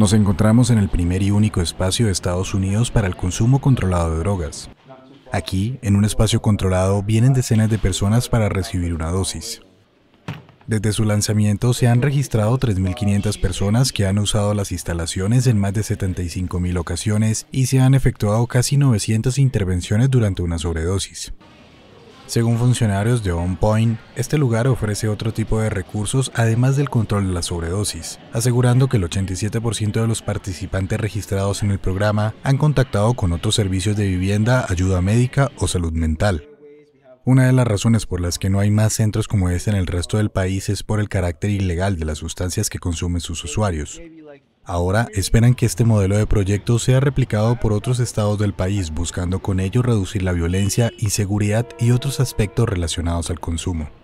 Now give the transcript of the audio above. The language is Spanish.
Nos encontramos en el primer y único espacio de Estados Unidos para el consumo controlado de drogas. Aquí, en un espacio controlado, vienen decenas de personas para recibir una dosis. Desde su lanzamiento se han registrado 3.500 personas que han usado las instalaciones en más de 75.000 ocasiones y se han efectuado casi 900 intervenciones durante una sobredosis. Según funcionarios de OnPoint, este lugar ofrece otro tipo de recursos además del control de la sobredosis, asegurando que el 87% de los participantes registrados en el programa han contactado con otros servicios de vivienda, ayuda médica o salud mental. Una de las razones por las que no hay más centros como este en el resto del país es por el carácter ilegal de las sustancias que consumen sus usuarios. Ahora esperan que este modelo de proyecto sea replicado por otros estados del país, buscando con ello reducir la violencia, inseguridad y otros aspectos relacionados al consumo.